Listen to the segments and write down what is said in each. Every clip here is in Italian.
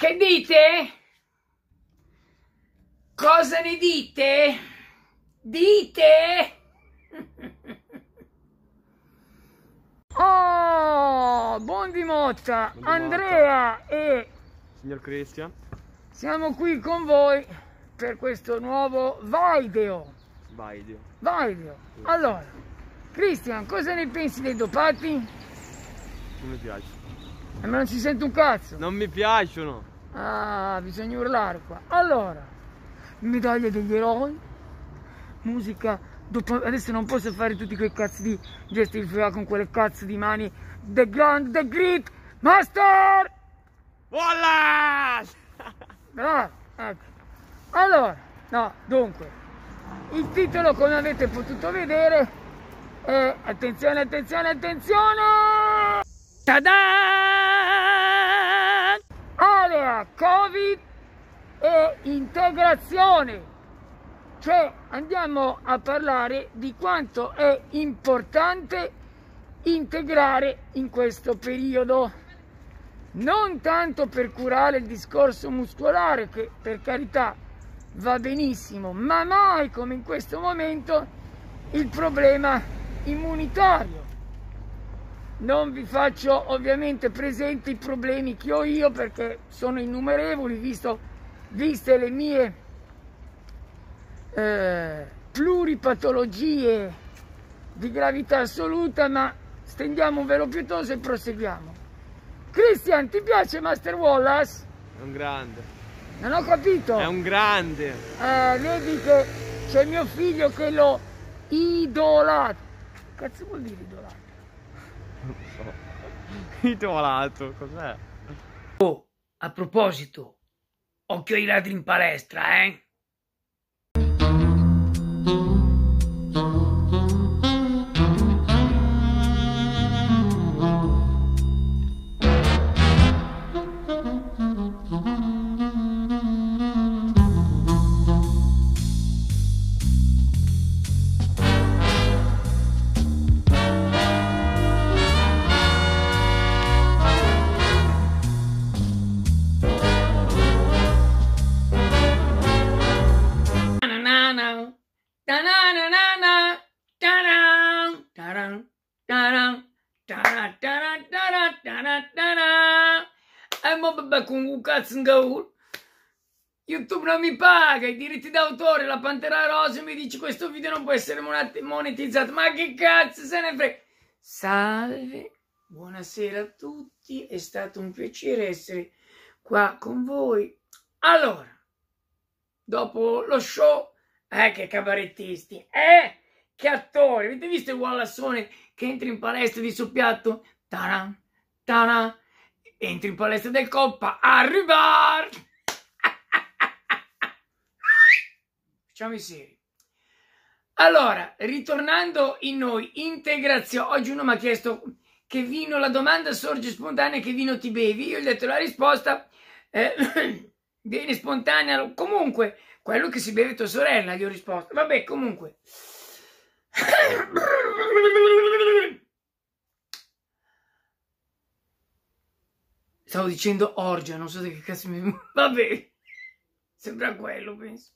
Che dite? Cosa ne dite? Dite! Oh, buon di motta, buon Andrea e... Signor Cristian. Siamo qui con voi per questo nuovo video. Video. Video. Allora, Cristian, cosa ne pensi dei dopati? Non mi piace. E ma non si sente un cazzo. Non mi piacciono. Ah, bisogna urlare qua. Allora, medaglia degli eroi, musica. Dopo, adesso non posso fare tutti quei cazzi di gesti che con quelle cazzo di mani. The Grand, The Great Master! Wallace! Bravo, ecco. Allora, no, dunque, il titolo come avete potuto vedere è Attenzione, attenzione, attenzione! Tada! Italia Covid e integrazione. Cioè andiamo a parlare di quanto è importante integrare in questo periodo. Non tanto per curare il discorso muscolare, che per carità va benissimo, ma mai come in questo momento il problema immunitario non vi faccio ovviamente presente i problemi che ho io perché sono innumerevoli visto, viste le mie eh, pluripatologie di gravità assoluta ma stendiamo un velo pietoso e proseguiamo Christian ti piace Master Wallace? è un grande non ho capito è un grande eh, vedi che c'è mio figlio che lo idolato cazzo vuol dire idolato? Non lo so. Ritolato, cos'è? Oh, a proposito, occhio ai ladri in palestra, eh? Hudson Gaul. YouTube non mi paga i diritti d'autore, la Pantera Rosa mi dice questo video non può essere monetizzato. Ma che cazzo se ne frega? Salve, buonasera a tutti, è stato un piacere essere qua con voi. Allora, dopo lo show, eh che cabarettisti, eh che attori, avete visto il Wallassone che entra in palestra di soppiatto? Taran, taran, entri in palestra del Coppa, arrivar! Facciamo i seri. Allora, ritornando in noi, integrazione. Oggi uno mi ha chiesto che vino, la domanda sorge spontanea, che vino ti bevi? Io gli ho detto la risposta eh, viene spontanea. Comunque, quello che si beve tua sorella, gli ho risposto. Vabbè, comunque. Stavo dicendo orgia, non so che cazzo mi... Vabbè, sembra quello, penso.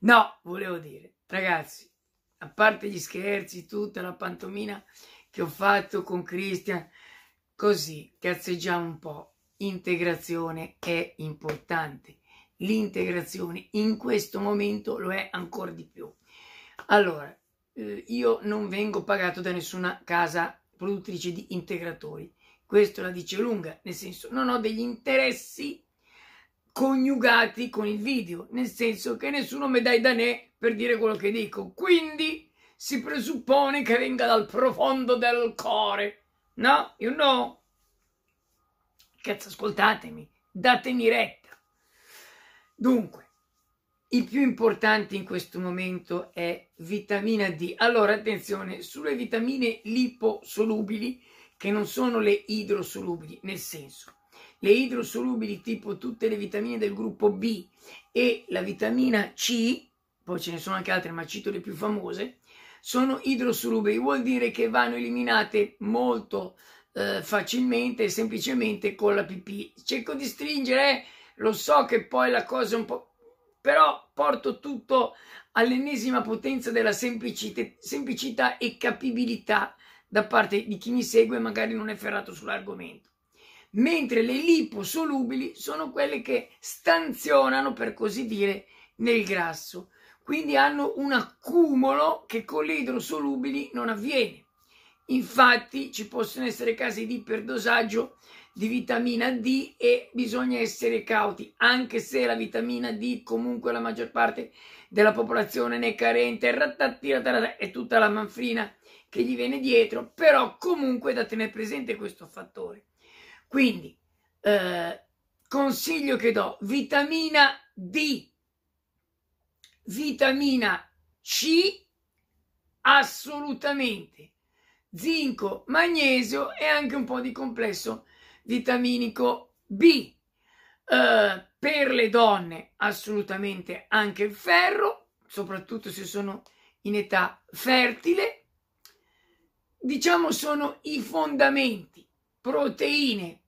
No, volevo dire, ragazzi, a parte gli scherzi, tutta la pantomina che ho fatto con Cristian, così cazzeggiamo un po'. Integrazione è importante. L'integrazione in questo momento lo è ancora di più. Allora, eh, io non vengo pagato da nessuna casa produttrice di integratori questo la dice lunga, nel senso non ho degli interessi coniugati con il video, nel senso che nessuno mi dai da danè per dire quello che dico. Quindi si presuppone che venga dal profondo del cuore. No, you know. Cazzo, ascoltatemi, datemi retta. Dunque, il più importante in questo momento è vitamina D. Allora, attenzione, sulle vitamine liposolubili che non sono le idrosolubili, nel senso le idrosolubili tipo tutte le vitamine del gruppo B e la vitamina C, poi ce ne sono anche altre ma cito le più famose, sono idrosolubili, vuol dire che vanno eliminate molto eh, facilmente e semplicemente con la pipì. Cerco di stringere, eh, lo so che poi la cosa è un po' però porto tutto all'ennesima potenza della semplicità e capibilità da parte di chi mi segue e magari non è ferrato sull'argomento. Mentre le liposolubili sono quelle che stanzionano, per così dire, nel grasso, quindi hanno un accumulo che con le idrosolubili non avviene. Infatti ci possono essere casi di iperdosaggio di vitamina D e bisogna essere cauti, anche se la vitamina D comunque la maggior parte della popolazione ne è carente, e tutta la manfrina che gli viene dietro, però comunque da tenere presente questo fattore. Quindi, eh, consiglio che do, vitamina D, vitamina C, assolutamente, zinco, magnesio e anche un po' di complesso vitaminico B. Eh, per le donne assolutamente anche il ferro, soprattutto se sono in età fertile diciamo sono i fondamenti, proteine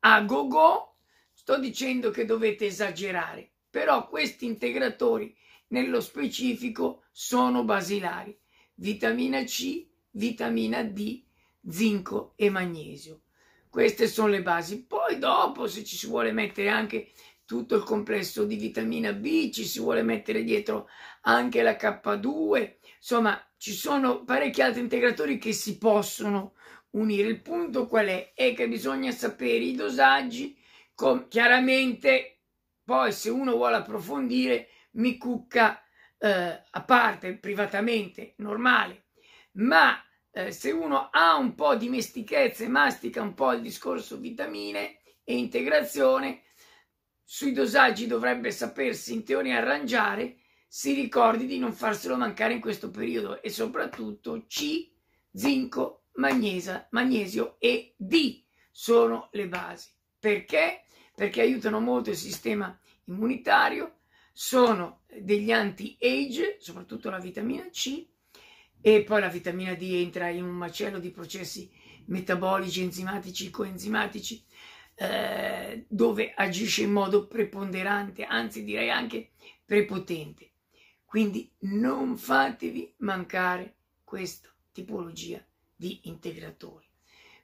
a go go, sto dicendo che dovete esagerare, però questi integratori nello specifico sono basilari, vitamina C, vitamina D, zinco e magnesio. Queste sono le basi. Poi dopo se ci si vuole mettere anche tutto il complesso di vitamina B, ci si vuole mettere dietro anche la K2, insomma ci sono parecchi altri integratori che si possono unire. Il punto qual è? È che bisogna sapere i dosaggi, com- chiaramente poi se uno vuole approfondire mi cucca eh, a parte, privatamente, normale, ma eh, se uno ha un po' di mestichezza e mastica un po' il discorso vitamine e integrazione, sui dosaggi dovrebbe sapersi in teoria arrangiare si ricordi di non farselo mancare in questo periodo e soprattutto C, zinco, magnesa, magnesio e D sono le basi. Perché? Perché aiutano molto il sistema immunitario, sono degli anti-age, soprattutto la vitamina C e poi la vitamina D entra in un macello di processi metabolici, enzimatici, coenzimatici eh, dove agisce in modo preponderante, anzi direi anche prepotente quindi non fatevi mancare questa tipologia di integratori.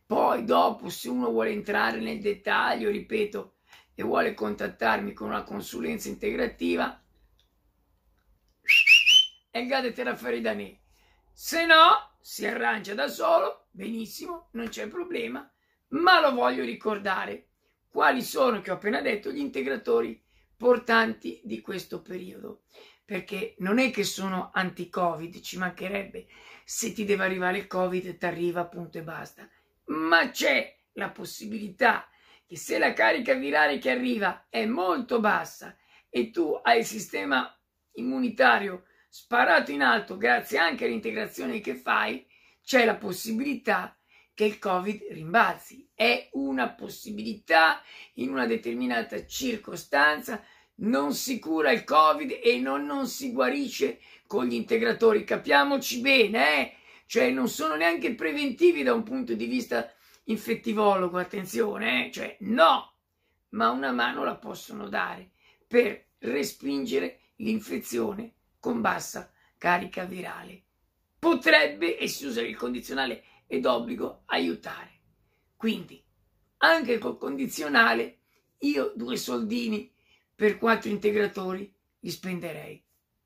Poi dopo, se uno vuole entrare nel dettaglio, ripeto, e vuole contattarmi con una consulenza integrativa, è il Gade Terraferi da me. Se no, si arrangia da solo, benissimo, non c'è problema, ma lo voglio ricordare. Quali sono, che ho appena detto, gli integratori portanti di questo periodo? perché non è che sono anti-covid, ci mancherebbe, se ti deve arrivare il covid ti arriva punto e basta, ma c'è la possibilità che se la carica virale che arriva è molto bassa e tu hai il sistema immunitario sparato in alto grazie anche all'integrazione che fai, c'è la possibilità che il Covid rimbalzi. È una possibilità in una determinata circostanza non si cura il covid e non, non si guarisce con gli integratori, capiamoci bene, eh? cioè non sono neanche preventivi da un punto di vista infettivologo, attenzione, eh? cioè no, ma una mano la possono dare per respingere l'infezione con bassa carica virale. Potrebbe, e si usa il condizionale ed obbligo, aiutare. Quindi, anche col condizionale, io due soldini per quattro integratori li spenderei.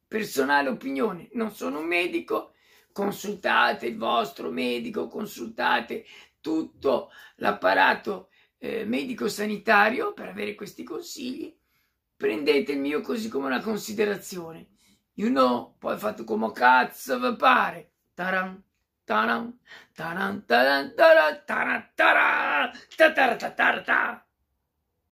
Personale opinione, non sono un medico, consultate il vostro medico, consultate tutto l'apparato eh, medico-sanitario per avere questi consigli. Prendete il mio così come una considerazione. You know, poi fatto come cazzo vi pare. Taran, taran, taran, taran, taran, taran, taran, taran, taran, taran, taran.